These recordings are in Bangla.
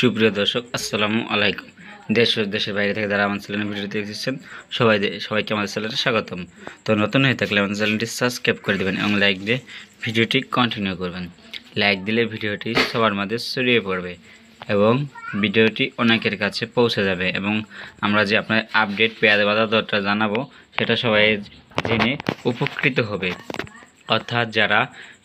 সুপ্রিয় দর্শক আসসালামু আলাইকুম দেশ ও দেশের বাইরে থেকে যারা আমার ভিডিও ভিডিওটি এসেছেন সবাই সবাইকে আমাদের চ্যানেলে স্বাগতম তো নতুন হয়ে থাকলে আমাদের চ্যানেলটি সাবস্ক্রাইব করে দেবেন এবং লাইক দিয়ে ভিডিওটি কন্টিনিউ করবেন লাইক দিলে ভিডিওটি সবার মাঝে ছড়িয়ে পড়বে এবং ভিডিওটি অনেকের কাছে পৌঁছে যাবে এবং আমরা যে আপনার আপডেট পেঁয়াজ বাজার দরটা জানাবো সেটা সবাই জেনে উপকৃত হবে অর্থাৎ যারা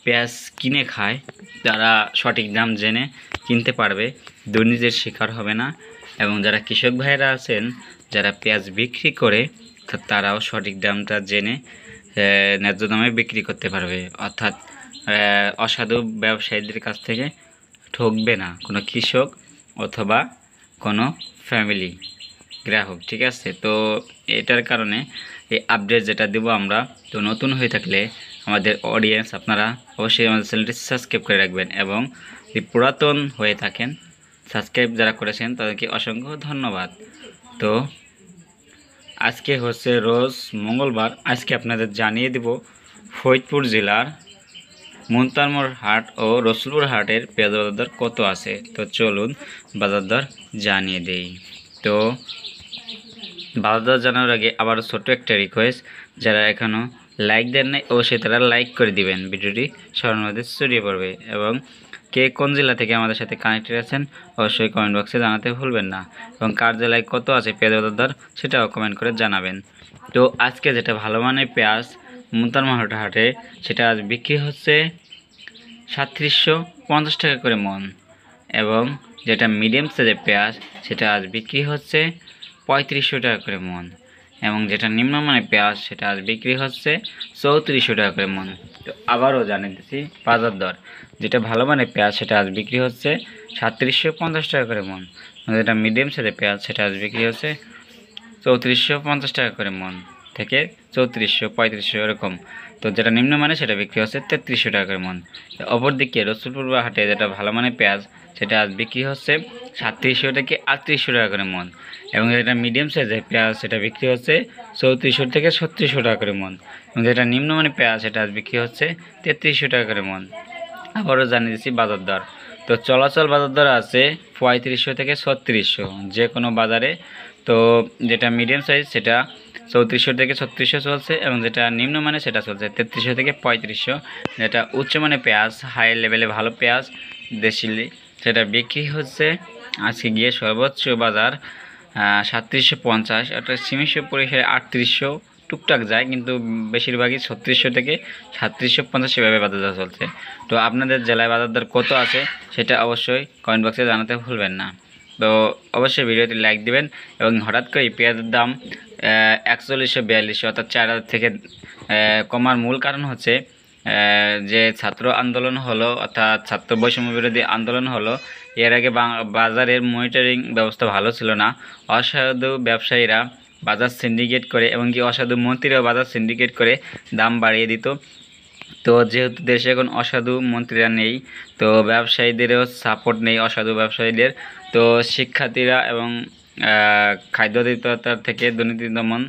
পেঁয়াজ কিনে খায় তারা সঠিক দাম জেনে কিনতে পারবে দুর্নীতির শিকার হবে না এবং যারা কৃষক ভাইয়েরা আছেন যারা পেঁয়াজ বিক্রি করে তারাও সঠিক দামটা জেনে ন্যায্য দামে বিক্রি করতে পারবে অর্থাৎ অসাধু ব্যবসায়ীদের কাছ থেকে ঠকবে না কোনো কৃষক অথবা কোনো ফ্যামিলি গ্রাহক ঠিক আছে তো এটার কারণে এই আপডেট যেটা দেবো আমরা তো নতুন হয়ে থাকলে আমাদের অডিয়েন্স আপনারা অবশ্যই আমাদের চ্যানেলটি সাবস্ক্রাইব করে রাখবেন এবং যদি পুরাতন হয়ে থাকেন সাবস্ক্রাইব যারা করেছেন তাদেরকে অসংখ্য ধন্যবাদ তো আজকে হচ্ছে রোজ মঙ্গলবার আজকে আপনাদের জানিয়ে দেব ফরিদপুর জেলার মুন্তারমোর হাট ও রসুলপুর হাটের পেঁয়াজ বাজার দর কত আছে তো চলুন বাজার দর জানিয়ে দেই তো বাজার দর জানার আগে আবার ছোট্ট একটা রিকোয়েস্ট যারা এখনও লাইক দেন নাই অবশ্যই তারা লাইক করে দিবেন ভিডিওটি সবার ছড়িয়ে পড়বে এবং কে কোন জেলা থেকে আমাদের সাথে কানেক্টেড আছেন অবশ্যই কমেন্ট বক্সে জানাতে ভুলবেন না এবং কার জেলায় কত আছে পেঁয়াজের দর সেটাও কমেন্ট করে জানাবেন তো আজকে যেটা ভালো মানের পেঁয়াজ মুতারমাহটা হাটে সেটা আজ বিক্রি হচ্ছে সাতত্রিশশো পঞ্চাশ টাকা করে মন এবং যেটা মিডিয়াম সাইজের পেঁয়াজ সেটা আজ বিক্রি হচ্ছে পঁয়ত্রিশশো টাকা করে মন এবং যেটা নিম্নমানের পেঁয়াজ সেটা আজ বিক্রি হচ্ছে চৌত্রিশশো টাকা করে মন তো আবারও জানিয়ে দিচ্ছি বাজার দর যেটা ভালো মানের পেঁয়াজ সেটা আজ বিক্রি হচ্ছে সাতত্রিশশো পঞ্চাশ টাকা করে মন যেটা মিডিয়াম সাইজের পেঁয়াজ সেটা আজ বিক্রি হচ্ছে চৌত্রিশশো পঞ্চাশ টাকা করে মন থেকে চৌত্রিশশো পঁয়ত্রিশশো এরকম তো যেটা নিম্নমানের সেটা বিক্রি হচ্ছে তেত্রিশশো টাকা করে মন অপরদিকে রসুলপুর হাটে যেটা ভালো মানের পেঁয়াজ সেটা আজ বিক্রি হচ্ছে সাতত্রিশশো থেকে আটত্রিশশো টাকা করে মন এবং যেটা মিডিয়াম সাইজের পেঁয়াজ সেটা বিক্রি হচ্ছে চৌত্রিশশো থেকে ছত্রিশশো টাকা করে মন এবং যেটা নিম্নমানের পেঁয়াজ সেটা আজ বিক্রি হচ্ছে তেত্রিশশো টাকা করে মন আবারও জানিয়ে দিচ্ছি বাজার দর তো চলাচল বাজার দর আছে পঁয়ত্রিশশো থেকে ছত্রিশশো যে কোনো বাজারে তো যেটা মিডিয়াম সাইজ সেটা চৌত্রিশশো থেকে ছত্রিশশো চলছে এবং যেটা নিম্নমানে সেটা চলছে তেত্রিশশো থেকে পঁয়ত্রিশশো যেটা উচ্চমানের পেঁয়াজ হাই লেভেলে ভালো পেঁয়াজ দেশি সেটা বিক্রি হচ্ছে আজকে গিয়ে সর্বোচ্চ বাজার সাতত্রিশশো পঞ্চাশ একটা সিমিশো পরিসরে আটত্রিশশো টুকটাক যায় কিন্তু বেশিরভাগই ছত্রিশশো থেকে সাতত্রিশশো পঞ্চাশ সেভাবে বাজার দর চলছে তো আপনাদের জেলায় বাজার দর কত আছে সেটা অবশ্যই কমেন্ট বক্সে জানাতে ভুলবেন না তো অবশ্যই ভিডিওটি লাইক দিবেন এবং হঠাৎ করে পেঁয়াজের দাম একচল্লিশশো বিয়াল্লিশশো অর্থাৎ চার হাজার থেকে কমার মূল কারণ হচ্ছে যে ছাত্র আন্দোলন হলো অর্থাৎ ছাত্র বৈষম্য বিরোধী আন্দোলন হলো এর আগে বাজারের মনিটরিং ব্যবস্থা ভালো ছিল না অসাধু ব্যবসায়ীরা বাজার সিন্ডিকেট করে এবং কি অসাধু মন্ত্রীরাও বাজার সিন্ডিকেট করে দাম বাড়িয়ে দিত তো যেহেতু দেশে এখন অসাধু মন্ত্রীরা নেই তো ব্যবসায়ীদেরও সাপোর্ট নেই অসাধু ব্যবসায়ীদের তো শিক্ষার্থীরা এবং খাদ্য থেকে দুর্নীতি দমন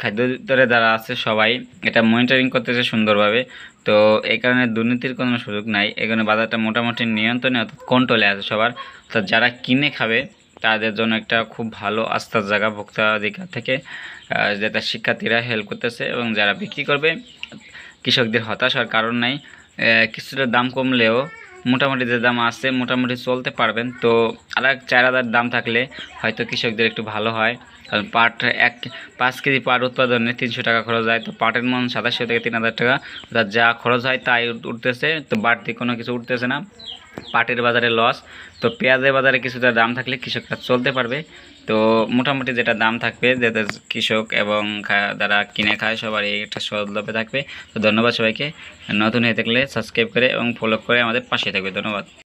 খাদ্য দপ্তরে যারা আছে সবাই এটা মনিটরিং করতেছে সুন্দরভাবে তো এই কারণে দুর্নীতির কোনো সুযোগ নাই এখানে বাজারটা মোটামুটি নিয়ন্ত্রণে অর্থাৎ কন্ট্রোলে আছে সবার তো যারা কিনে খাবে তাদের জন্য একটা খুব ভালো আস্থার জায়গা ভোক্তাধিকার থেকে যেটা শিক্ষার্থীরা হেল্প করতেছে এবং যারা বিক্রি করবে কৃষকদের হতাশার কারণ নাই কিছুটা দাম কমলেও মোটামুটি যে দাম আছে মোটামুটি চলতে পারবেন তো আর এক চার হাজার দাম থাকলে হয়তো কৃষকদের একটু ভালো হয় কারণ পাট এক পাঁচ কেজি পাট উৎপাদনে তিনশো টাকা খরচ হয় তো পাটের মন সাতাশশো থেকে তিন হাজার টাকা অর্থাৎ যা খরচ হয় তাই উঠতেছে তো বাড়তি কোনো কিছু উঠতেছে না পাটের বাজারে লস তো পেঁয়াজের বাজারে কিছুটা দাম থাকলে কৃষকরা চলতে পারবে তো মোটামুটি যেটা দাম থাকবে যাদের কৃষক এবং যারা কিনে খায় সবারই একটা সদলভে থাকবে তো ধন্যবাদ সবাইকে নতুন হয়ে থাকলে সাবস্ক্রাইব করে এবং ফলো করে আমাদের পাশে থাকবে ধন্যবাদ